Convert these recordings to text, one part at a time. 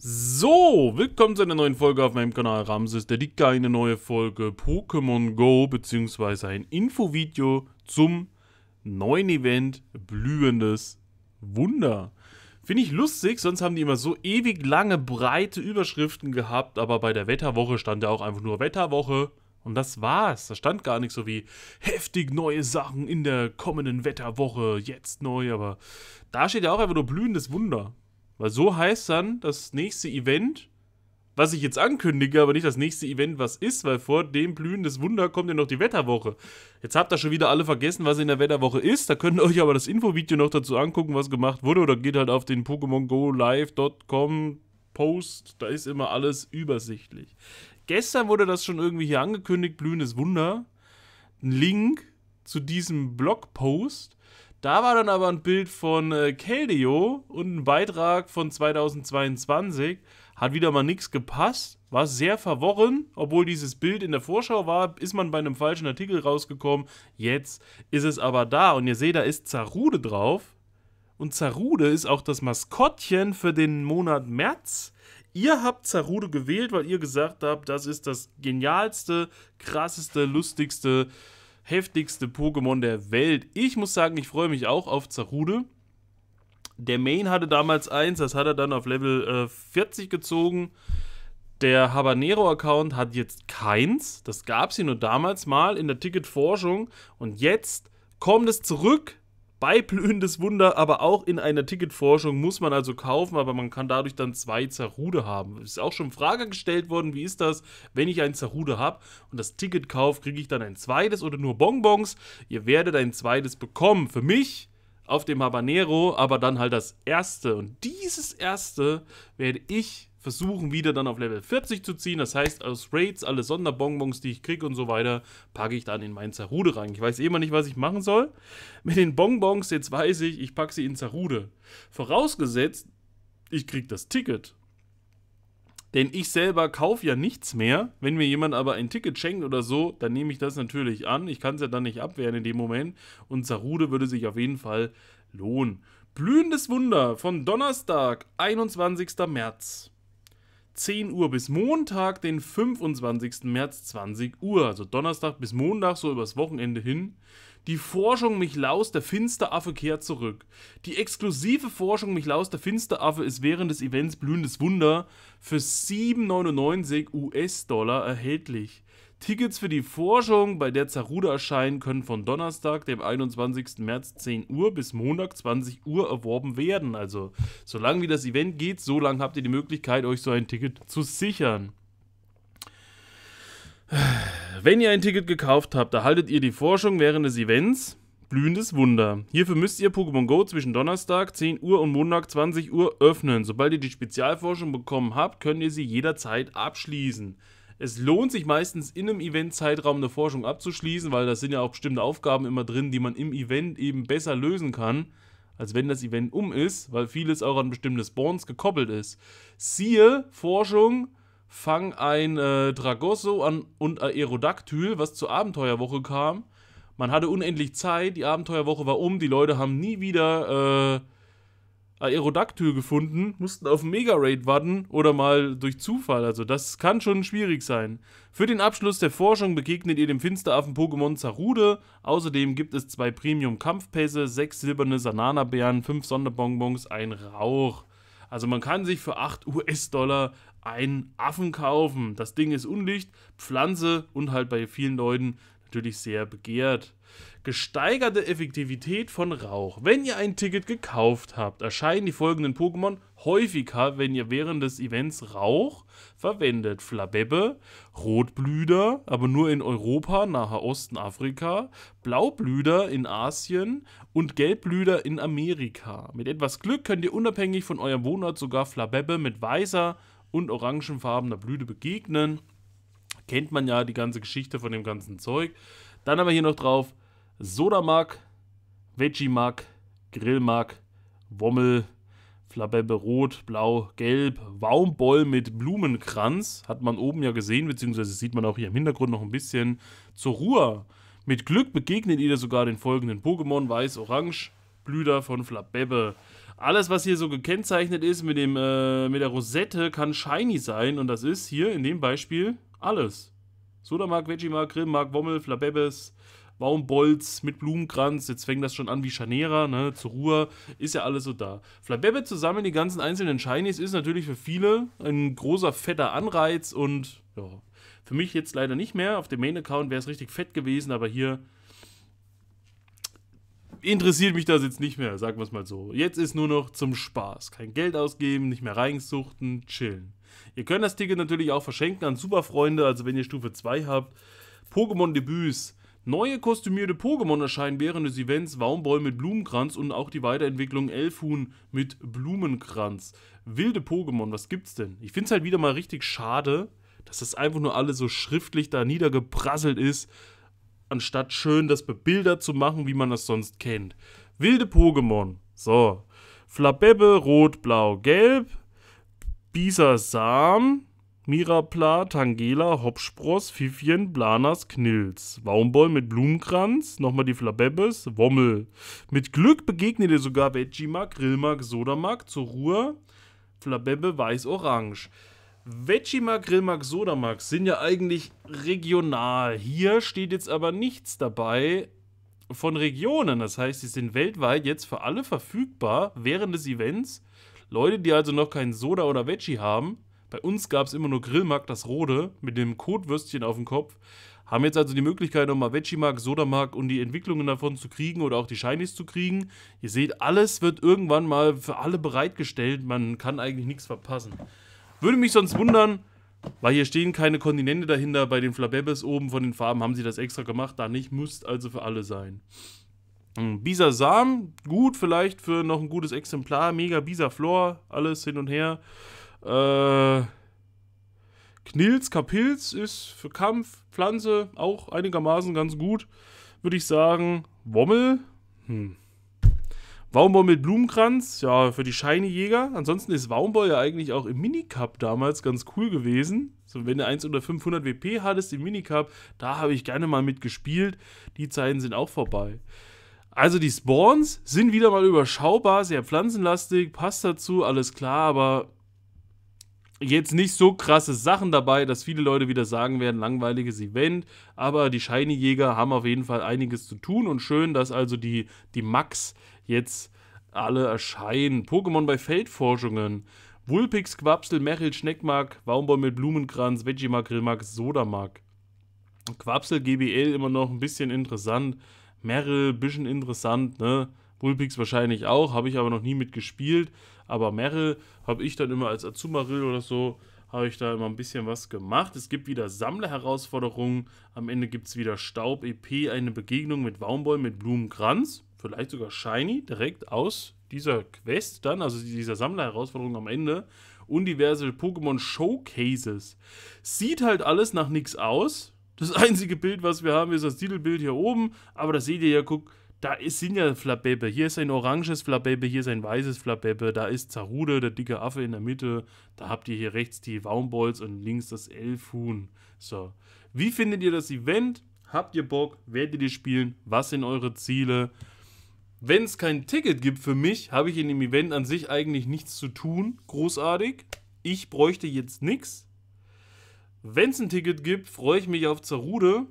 So, willkommen zu einer neuen Folge auf meinem Kanal Ramses, der Dicker, eine neue Folge Pokémon Go, beziehungsweise ein Infovideo zum neuen Event Blühendes Wunder. Finde ich lustig, sonst haben die immer so ewig lange, breite Überschriften gehabt, aber bei der Wetterwoche stand ja auch einfach nur Wetterwoche und das war's. Da stand gar nichts so wie heftig neue Sachen in der kommenden Wetterwoche, jetzt neu, aber da steht ja auch einfach nur Blühendes Wunder. Weil so heißt dann das nächste Event, was ich jetzt ankündige, aber nicht das nächste Event, was ist, weil vor dem blühendes Wunder kommt ja noch die Wetterwoche. Jetzt habt ihr schon wieder alle vergessen, was in der Wetterwoche ist. Da könnt ihr euch aber das Infovideo noch dazu angucken, was gemacht wurde. Oder geht halt auf den Go Live.com Post. Da ist immer alles übersichtlich. Gestern wurde das schon irgendwie hier angekündigt, blühendes Wunder. Ein Link zu diesem Blogpost da war dann aber ein Bild von äh, Keldeo und ein Beitrag von 2022. Hat wieder mal nichts gepasst, war sehr verworren. Obwohl dieses Bild in der Vorschau war, ist man bei einem falschen Artikel rausgekommen. Jetzt ist es aber da und ihr seht, da ist Zarude drauf. Und Zarude ist auch das Maskottchen für den Monat März. Ihr habt Zarude gewählt, weil ihr gesagt habt, das ist das genialste, krasseste, lustigste heftigste Pokémon der Welt. Ich muss sagen, ich freue mich auch auf Zarude. Der Main hatte damals eins, das hat er dann auf Level äh, 40 gezogen. Der Habanero-Account hat jetzt keins. Das gab es hier nur damals mal in der Ticketforschung. Und jetzt kommt es zurück. Beiblühendes Wunder, aber auch in einer Ticketforschung muss man also kaufen, aber man kann dadurch dann zwei Zerrude haben. Ist auch schon Frage gestellt worden, wie ist das, wenn ich ein Zerrude habe und das Ticket kaufe, kriege ich dann ein zweites oder nur Bonbons? Ihr werdet ein zweites bekommen. Für mich auf dem Habanero, aber dann halt das erste. Und dieses erste werde ich versuchen wieder dann auf Level 40 zu ziehen. Das heißt, aus Raids, alle Sonderbonbons, die ich kriege und so weiter, packe ich dann in meinen Zarude rein. Ich weiß eh immer nicht, was ich machen soll. Mit den Bonbons, jetzt weiß ich, ich packe sie in Zarude. Vorausgesetzt, ich kriege das Ticket. Denn ich selber kaufe ja nichts mehr. Wenn mir jemand aber ein Ticket schenkt oder so, dann nehme ich das natürlich an. Ich kann es ja dann nicht abwehren in dem Moment. Und Zarude würde sich auf jeden Fall lohnen. Blühendes Wunder von Donnerstag, 21. März. 10 Uhr bis Montag, den 25. März 20 Uhr, also Donnerstag bis Montag, so übers Wochenende hin. Die Forschung Michlaus, der Finsteraffe kehrt zurück. Die exklusive Forschung Michlaus, der Finsteraffe ist während des Events Blühendes Wunder für 7,99 US-Dollar erhältlich. Tickets für die Forschung bei der Zaruda erscheinen können von Donnerstag, dem 21. März 10 Uhr bis Montag 20 Uhr erworben werden. Also solange wie das Event geht, so lange habt ihr die Möglichkeit, euch so ein Ticket zu sichern. Wenn ihr ein Ticket gekauft habt, erhaltet ihr die Forschung während des Events. Blühendes Wunder. Hierfür müsst ihr Pokémon Go zwischen Donnerstag 10 Uhr und Montag 20 Uhr öffnen. Sobald ihr die Spezialforschung bekommen habt, könnt ihr sie jederzeit abschließen es lohnt sich meistens in einem Event-Zeitraum eine Forschung abzuschließen, weil da sind ja auch bestimmte Aufgaben immer drin, die man im Event eben besser lösen kann, als wenn das Event um ist, weil vieles auch an bestimmte Spawns gekoppelt ist. Siehe Forschung, fang ein äh, Dragosso an und Aerodactyl, was zur Abenteuerwoche kam. Man hatte unendlich Zeit, die Abenteuerwoche war um, die Leute haben nie wieder äh, Aerodactyl gefunden, mussten auf einen Mega-Raid warten oder mal durch Zufall. Also das kann schon schwierig sein. Für den Abschluss der Forschung begegnet ihr dem Finsteraffen-Pokémon Zarude. Außerdem gibt es zwei Premium-Kampfpässe, sechs silberne Sananabeeren, fünf Sonderbonbons, ein Rauch. Also man kann sich für 8 US-Dollar einen Affen kaufen. Das Ding ist undicht, Pflanze und halt bei vielen Leuten natürlich sehr begehrt. Gesteigerte Effektivität von Rauch. Wenn ihr ein Ticket gekauft habt, erscheinen die folgenden Pokémon häufiger, wenn ihr während des Events Rauch verwendet. Flabebbe, Rotblüder, aber nur in Europa, Nahe Osten, Afrika, Blaublüder in Asien und Gelbblüter in Amerika. Mit etwas Glück könnt ihr unabhängig von eurem Wohnort sogar Flabebbe mit weißer und orangenfarbener Blüte begegnen kennt man ja die ganze Geschichte von dem ganzen Zeug. Dann haben wir hier noch drauf Sodamark, Veggie-Mark, Grillmark, Wommel, Flabebbe rot, blau, gelb, Waumboll mit Blumenkranz, hat man oben ja gesehen, beziehungsweise sieht man auch hier im Hintergrund noch ein bisschen zur Ruhe. Mit Glück begegnet ihr sogar den folgenden Pokémon, weiß, orange, Blüder von Flabebbe. Alles, was hier so gekennzeichnet ist mit, dem, äh, mit der Rosette, kann shiny sein und das ist hier in dem Beispiel alles. Sudamark, Vegemark, Grillmark, Wommel, Flabebes, Baumbolz mit Blumenkranz. Jetzt fängt das schon an wie Chanera, ne? Zur Ruhe. Ist ja alles so da. Flabebbe zusammen die ganzen einzelnen Shinies ist natürlich für viele ein großer, fetter Anreiz und ja. Für mich jetzt leider nicht mehr. Auf dem Main-Account wäre es richtig fett gewesen, aber hier interessiert mich das jetzt nicht mehr, sagen wir es mal so. Jetzt ist nur noch zum Spaß. Kein Geld ausgeben, nicht mehr reinsuchten, chillen. Ihr könnt das Ticket natürlich auch verschenken an Superfreunde, also wenn ihr Stufe 2 habt. Pokémon Debüts. Neue kostümierte Pokémon erscheinen während des Events Baumboll mit Blumenkranz und auch die Weiterentwicklung Elfhuhn mit Blumenkranz. Wilde Pokémon, was gibt's denn? Ich find's halt wieder mal richtig schade, dass das einfach nur alles so schriftlich da niedergeprasselt ist, anstatt schön das bebildert zu machen, wie man das sonst kennt. Wilde Pokémon. So. Flabebbe, rot, blau, gelb. Bisa Sam, Mirapla, Tangela, Hopspross, Fifien, Blanas, Knilz. Waumboll mit Blumenkranz, nochmal die Flabebes, Wommel. Mit Glück begegnet ihr sogar Vegimak, Grillmark, Sodamak, zur Ruhe, Flabebe, Weiß-Orange. Vegimak, Grillmark, Sodamak sind ja eigentlich regional. Hier steht jetzt aber nichts dabei von Regionen. Das heißt, sie sind weltweit jetzt für alle verfügbar während des Events Leute, die also noch keinen Soda oder Veggie haben, bei uns gab es immer nur Grillmark, das Rode, mit dem Kotwürstchen auf dem Kopf, haben jetzt also die Möglichkeit, nochmal Veggie-Mark, Soda-Mark und die Entwicklungen davon zu kriegen oder auch die Shinies zu kriegen. Ihr seht, alles wird irgendwann mal für alle bereitgestellt. Man kann eigentlich nichts verpassen. Würde mich sonst wundern, weil hier stehen keine Kontinente dahinter. Bei den Flabebes oben von den Farben haben sie das extra gemacht. Da nicht, muss also für alle sein. Bisa Samen, gut, vielleicht für noch ein gutes Exemplar. Mega Bisa Flor, alles hin und her. Äh, Knils Kapilz ist für Kampf, Pflanze auch einigermaßen ganz gut. Würde ich sagen, Wommel. Hm. Baumboll mit Blumenkranz, ja, für die Scheinejäger. Ansonsten ist Baumboll ja eigentlich auch im Minicup damals ganz cool gewesen. So, wenn du eins unter 500 WP hattest im Minicup, da habe ich gerne mal mitgespielt. Die Zeiten sind auch vorbei. Also die Spawns sind wieder mal überschaubar, sehr pflanzenlastig, passt dazu, alles klar, aber jetzt nicht so krasse Sachen dabei, dass viele Leute wieder sagen werden, langweiliges Event, aber die Shiny-Jäger haben auf jeden Fall einiges zu tun und schön, dass also die, die Max jetzt alle erscheinen. Pokémon bei Feldforschungen. Wulpix, Quapsel, Mechel, Schneckmark, Baumbaum mit Blumenkranz, Vegemark, Grillmark, Sodamark. Quapsel, GBL immer noch ein bisschen interessant. Merrill, bisschen interessant, ne? Bullpix wahrscheinlich auch, habe ich aber noch nie mitgespielt. Aber Merrill habe ich dann immer als Azumarill oder so, habe ich da immer ein bisschen was gemacht. Es gibt wieder Sammlerherausforderungen. Am Ende gibt es wieder Staub, EP, eine Begegnung mit Baumwoll, mit Blumenkranz. Vielleicht sogar Shiny, direkt aus dieser Quest dann, also dieser Sammlerherausforderung am Ende. Und diverse Pokémon Showcases. Sieht halt alles nach nichts aus. Das einzige Bild, was wir haben, ist das Titelbild hier oben. Aber da seht ihr ja, guck, da ist, sind ja Flabebe. Hier ist ein oranges Flabebe, hier ist ein weißes Flabebe. Da ist Zarude, der dicke Affe in der Mitte. Da habt ihr hier rechts die Waumbolz und links das Elfhuhn. So. Wie findet ihr das Event? Habt ihr Bock? Werdet ihr spielen? Was sind eure Ziele? Wenn es kein Ticket gibt für mich, habe ich in dem Event an sich eigentlich nichts zu tun. Großartig. Ich bräuchte jetzt nichts. Wenn es ein Ticket gibt, freue ich mich auf Zarude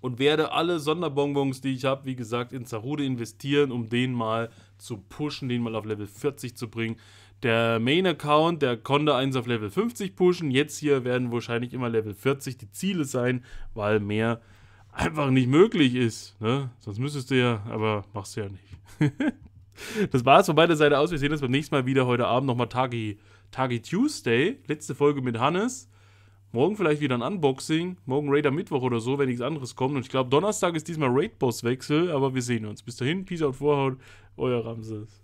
und werde alle Sonderbonbons, die ich habe, wie gesagt, in Zarude investieren, um den mal zu pushen, den mal auf Level 40 zu bringen. Der Main-Account, der konnte eins auf Level 50 pushen. Jetzt hier werden wahrscheinlich immer Level 40 die Ziele sein, weil mehr einfach nicht möglich ist. Ne? Sonst müsstest du ja, aber machst du ja nicht. das war es von meiner Seite aus. Wir sehen uns beim nächsten Mal wieder heute Abend nochmal Tagi, Tagi Tuesday. Letzte Folge mit Hannes. Morgen vielleicht wieder ein Unboxing. Morgen Raider Mittwoch oder so, wenn nichts anderes kommt. Und ich glaube, Donnerstag ist diesmal Raid-Boss-Wechsel, aber wir sehen uns. Bis dahin, Peace out, Vorhaut, euer Ramses.